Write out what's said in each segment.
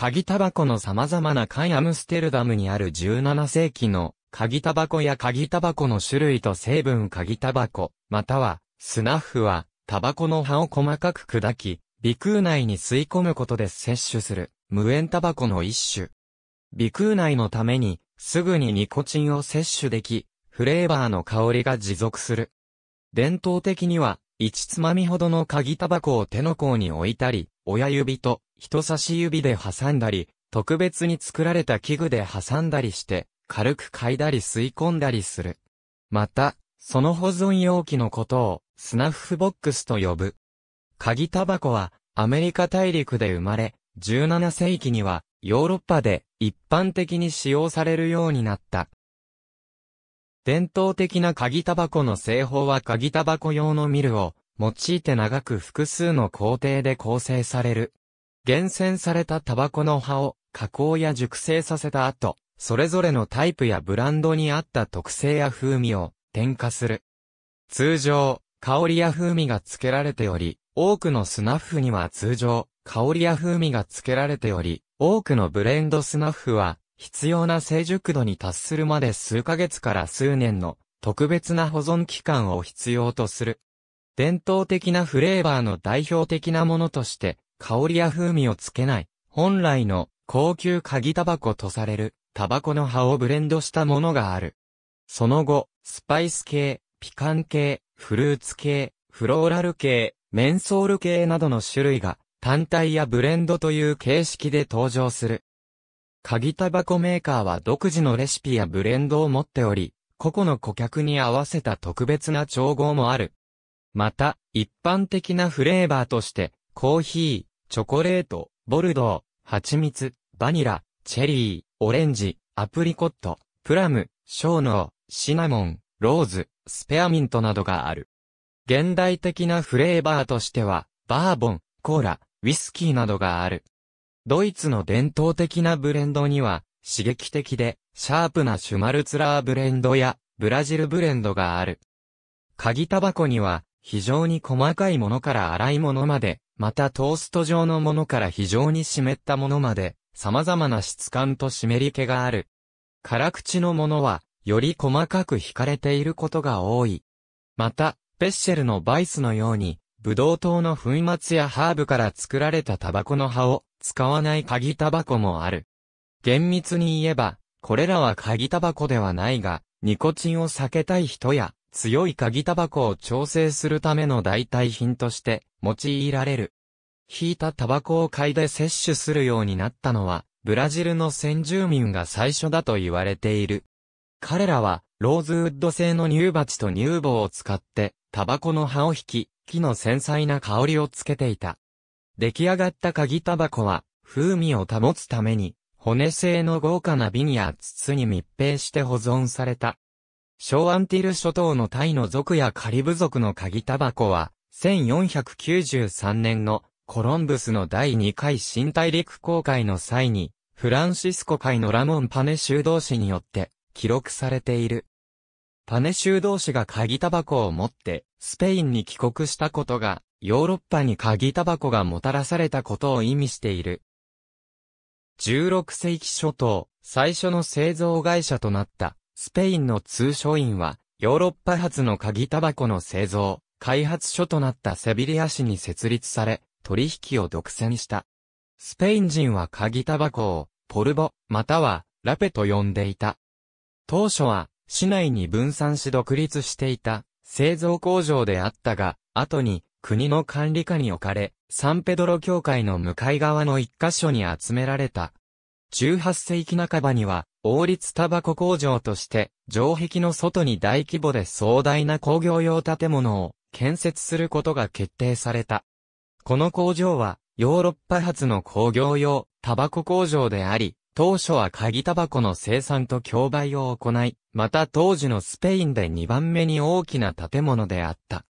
鍵タバコの様々な缶アムステルダムにある17世紀の鍵タバコや鍵タバコの種類と成分鍵タバコ、またはスナッフはタバコの葉を細かく砕き、鼻腔内に吸い込むことで摂取する無煙タバコの一種。鼻腔内のためにすぐにニコチンを摂取でき、フレーバーの香りが持続する。伝統的には一つまみほどの鍵タバコを手の甲に置いたり、親指と人差し指で挟んだり、特別に作られた器具で挟んだりして、軽く嗅いだり吸い込んだりする。また、その保存容器のことを、スナッフボックスと呼ぶ。鍵タバコは、アメリカ大陸で生まれ、17世紀には、ヨーロッパで一般的に使用されるようになった。伝統的な鍵タバコの製法は鍵タバコ用のミルを用いて長く複数の工程で構成される。厳選されたタバコの葉を加工や熟成させた後、それぞれのタイプやブランドに合った特性や風味を添加する。通常、香りや風味が付けられており、多くのスナッフには通常、香りや風味が付けられており、多くのブレンドスナッフは必要な成熟度に達するまで数ヶ月から数年の特別な保存期間を必要とする。伝統的なフレーバーの代表的なものとして、香りや風味をつけない、本来の高級鍵タバコとされる、タバコの葉をブレンドしたものがある。その後、スパイス系、ピカン系、フルーツ系、フローラル系、メンソール系などの種類が単体やブレンドという形式で登場する。鍵タバコメーカーは独自のレシピやブレンドを持っており、個々の顧客に合わせた特別な調合もある。また、一般的なフレーバーとして、コーヒー、チョコレート、ボルドー、蜂蜜、バニラ、チェリー、オレンジ、アプリコット、プラム、ショーノー、シナモン、ローズ、スペアミントなどがある。現代的なフレーバーとしては、バーボン、コーラ、ウィスキーなどがある。ドイツの伝統的なブレンドには、刺激的で、シャープなシュマルツラーブレンドや、ブラジルブレンドがある。鍵タバコには、非常に細かいものから粗いものまで、またトースト状のものから非常に湿ったものまで、様々な質感と湿り気がある。辛口のものは、より細かく惹かれていることが多い。また、ペッシェルのバイスのように、ブドウ糖の粉末やハーブから作られたタバコの葉を、使わない鍵タバコもある。厳密に言えば、これらは鍵タバコではないが、ニコチンを避けたい人や、強い鍵タバコを調整するための代替品として用いられる。引いたタバコを買いで摂取するようになったのは、ブラジルの先住民が最初だと言われている。彼らは、ローズウッド製の乳鉢と乳棒を使って、タバコの葉を引き、木の繊細な香りをつけていた。出来上がった鍵タバコは、風味を保つために、骨製の豪華な瓶や筒に密閉して保存された。小アンティル諸島のタイの族やカリブ族の鍵タバコは、1493年のコロンブスの第2回新大陸航海の際に、フランシスコ海のラモン・パネ修道士によって記録されている。パネ修道士が鍵タバコを持って、スペインに帰国したことが、ヨーロッパに鍵タバコがもたらされたことを意味している。16世紀初頭、最初の製造会社となった、スペインの通商院は、ヨーロッパ発の鍵タバコの製造、開発所となったセビリア市に設立され、取引を独占した。スペイン人は鍵タバコを、ポルボ、または、ラペと呼んでいた。当初は、市内に分散し独立していた製造工場であったが、後に国の管理下に置かれ、サンペドロ教会の向かい側の一箇所に集められた。18世紀半ばには、王立タバコ工場として、城壁の外に大規模で壮大な工業用建物を建設することが決定された。この工場は、ヨーロッパ発の工業用タバコ工場であり、当初は鍵タバコの生産と競売を行い、また当時のスペインで2番目に大きな建物であった。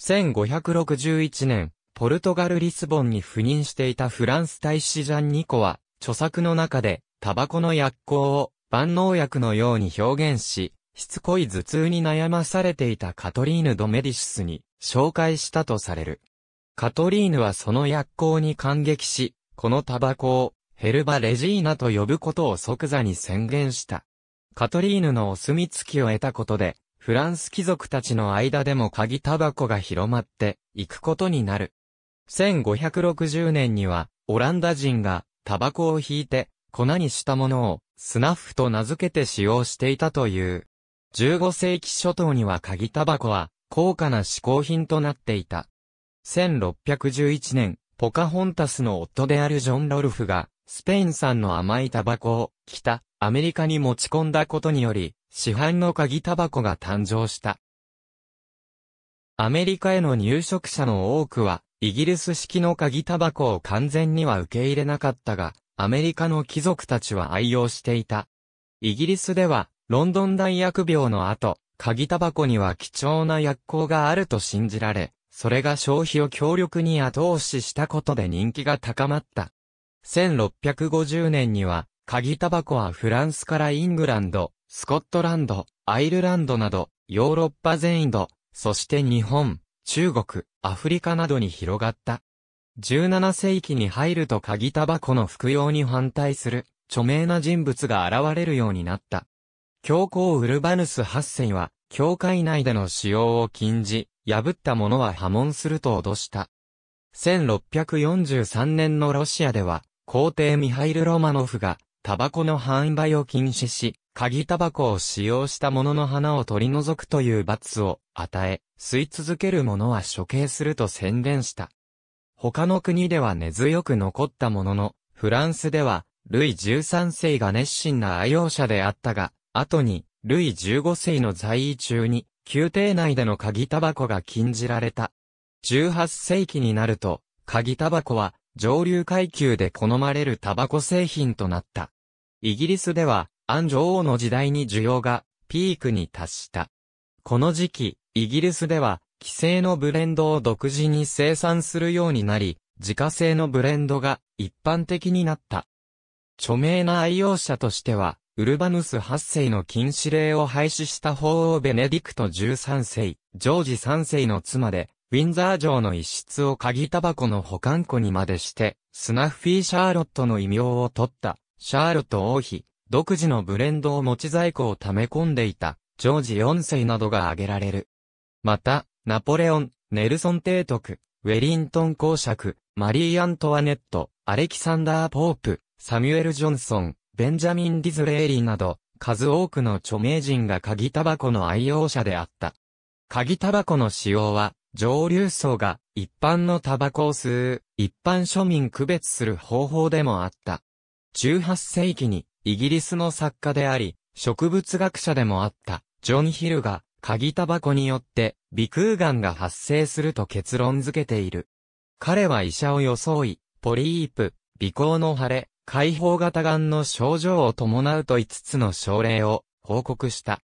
1561年、ポルトガル・リスボンに赴任していたフランス大使ジャン・ニコは、著作の中で、タバコの薬効を万能薬のように表現し、しつこい頭痛に悩まされていたカトリーヌ・ドメディシスに紹介したとされる。カトリーヌはその薬効に感激し、このタバコをヘルバ・レジーナと呼ぶことを即座に宣言した。カトリーヌのお墨付きを得たことで、フランス貴族たちの間でも鍵タバコが広まっていくことになる。1560年には、オランダ人がタバコを引いて粉にしたものをスナッフと名付けて使用していたという。15世紀初頭には鍵タバコは高価な嗜好品となっていた。1611年、ポカホンタスの夫であるジョン・ロルフがスペイン産の甘いタバコを、北、アメリカに持ち込んだことにより、市販の鍵タバコが誕生した。アメリカへの入植者の多くは、イギリス式の鍵タバコを完全には受け入れなかったが、アメリカの貴族たちは愛用していた。イギリスでは、ロンドン大疫病の後、鍵タバコには貴重な薬効があると信じられ、それが消費を強力に後押ししたことで人気が高まった。1650年には、鍵タバコはフランスからイングランド、スコットランド、アイルランドなど、ヨーロッパ全土、そして日本、中国、アフリカなどに広がった。17世紀に入ると鍵タバコの服用に反対する、著名な人物が現れるようになった。教皇ウルバヌス8世は、教会内での使用を禁じ、破った者は破門すると脅した。1643年のロシアでは、皇帝ミハイル・ロマノフが、タバコの販売を禁止し、鍵タバコを使用した者の花を取り除くという罰を与え、吸い続ける者は処刑すると宣言した。他の国では根強く残ったものの、フランスでは、ルイ13世が熱心な愛用者であったが、後に、ルイ15世の在位中に、宮廷内での鍵タバコが禁じられた。18世紀になると、鍵タバコは、上流階級で好まれるタバコ製品となった。イギリスでは、アン女王の時代に需要がピークに達した。この時期、イギリスでは、既製のブレンドを独自に生産するようになり、自家製のブレンドが一般的になった。著名な愛用者としては、ウルバヌス8世の禁止令を廃止した法王ベネディクト13世、ジョージ3世の妻で、ウィンザー城の一室を鍵タバコの保管庫にまでして、スナッフィー・シャーロットの異名を取った、シャーロット王妃、独自のブレンドを持ち在庫を溜め込んでいた、ジョージ4世などが挙げられる。また、ナポレオン、ネルソン提督、ウェリントン公爵、マリー・アントワネット、アレキサンダー・ポープ、サミュエル・ジョンソン、ベンジャミン・ディズレーリーなど、数多くの著名人が鍵タバコの愛用者であった。鍵タバコの使用は、上流層が一般のタバコを吸う、一般庶民区別する方法でもあった。18世紀にイギリスの作家であり、植物学者でもあった、ジョン・ヒルが、鍵タバコによって、鼻が癌が発生すると結論付けている。彼は医者を装い、ポリープ、鼻孔の腫れ、解放型癌の症状を伴うと5つの症例を報告した。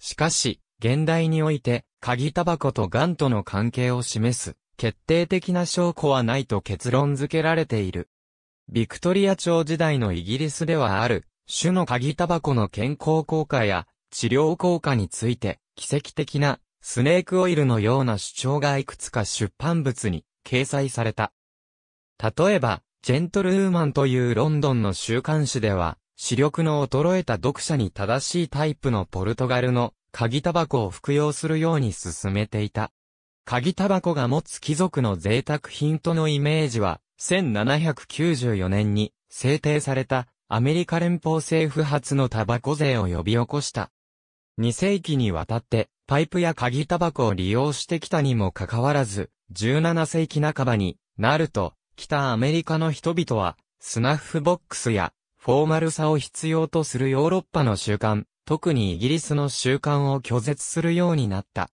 しかし、現代において、鍵タバコとガンとの関係を示す、決定的な証拠はないと結論付けられている。ビクトリア朝時代のイギリスではある、種の鍵タバコの健康効果や治療効果について、奇跡的なスネークオイルのような主張がいくつか出版物に掲載された。例えば、ジェントルーマンというロンドンの週刊誌では、視力の衰えた読者に正しいタイプのポルトガルの鍵タバコを服用するように進めていた。鍵タバコが持つ貴族の贅沢品とのイメージは、1794年に制定されたアメリカ連邦政府発のタバコ税を呼び起こした。2世紀にわたってパイプや鍵タバコを利用してきたにもかかわらず、17世紀半ばになると、北アメリカの人々は、スナッフボックスやフォーマルさを必要とするヨーロッパの習慣、特にイギリスの習慣を拒絶するようになった。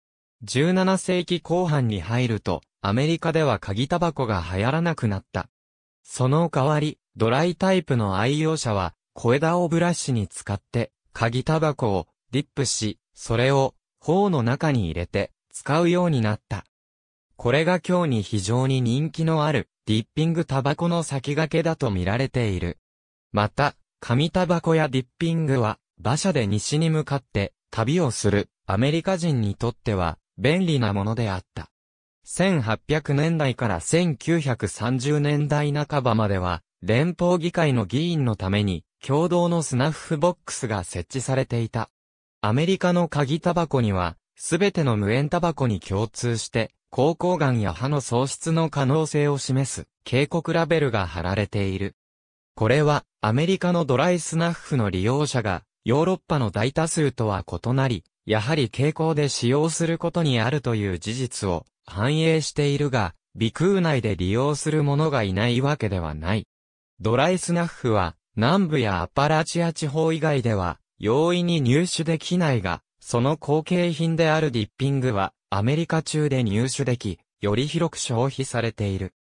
17世紀後半に入ると、アメリカでは鍵タバコが流行らなくなった。その代わり、ドライタイプの愛用者は、小枝をブラシに使って、鍵タバコをディップし、それを頬の中に入れて使うようになった。これが今日に非常に人気のあるディッピングタバコの先駆けだと見られている。また、紙タバコやディッピングは馬車で西に向かって旅をするアメリカ人にとっては便利なものであった。1800年代から1930年代半ばまでは連邦議会の議員のために共同のスナッフボックスが設置されていた。アメリカの鍵タバコにはすべての無煙タバコに共通して高校がんや歯の喪失の可能性を示す警告ラベルが貼られている。これはアメリカのドライスナッフの利用者がヨーロッパの大多数とは異なり、やはり傾向で使用することにあるという事実を反映しているが、鼻腔内で利用する者がいないわけではない。ドライスナッフは、南部やアパラチア地方以外では、容易に入手できないが、その後継品であるディッピングは、アメリカ中で入手でき、より広く消費されている。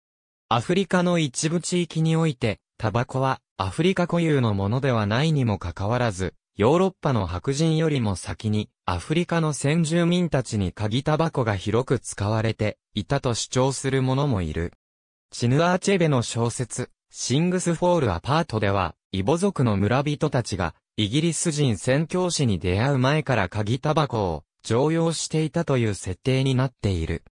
アフリカの一部地域において、タバコは、アフリカ固有のものではないにもかかわらず、ヨーロッパの白人よりも先に、アフリカの先住民たちに鍵タバコが広く使われていたと主張する者もいる。チヌアーチェベの小説、シングスフォールアパートでは、イボ族の村人たちが、イギリス人宣教師に出会う前から鍵タバコを常用していたという設定になっている。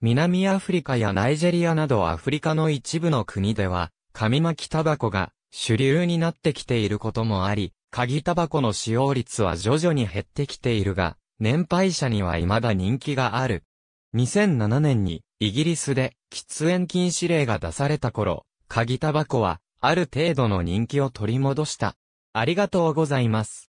南アフリカやナイジェリアなどアフリカの一部の国では、紙巻きタバコが主流になってきていることもあり、鍵タバコの使用率は徐々に減ってきているが、年配者には未だ人気がある。2007年にイギリスで喫煙禁止令が出された頃、鍵タバコはある程度の人気を取り戻した。ありがとうございます。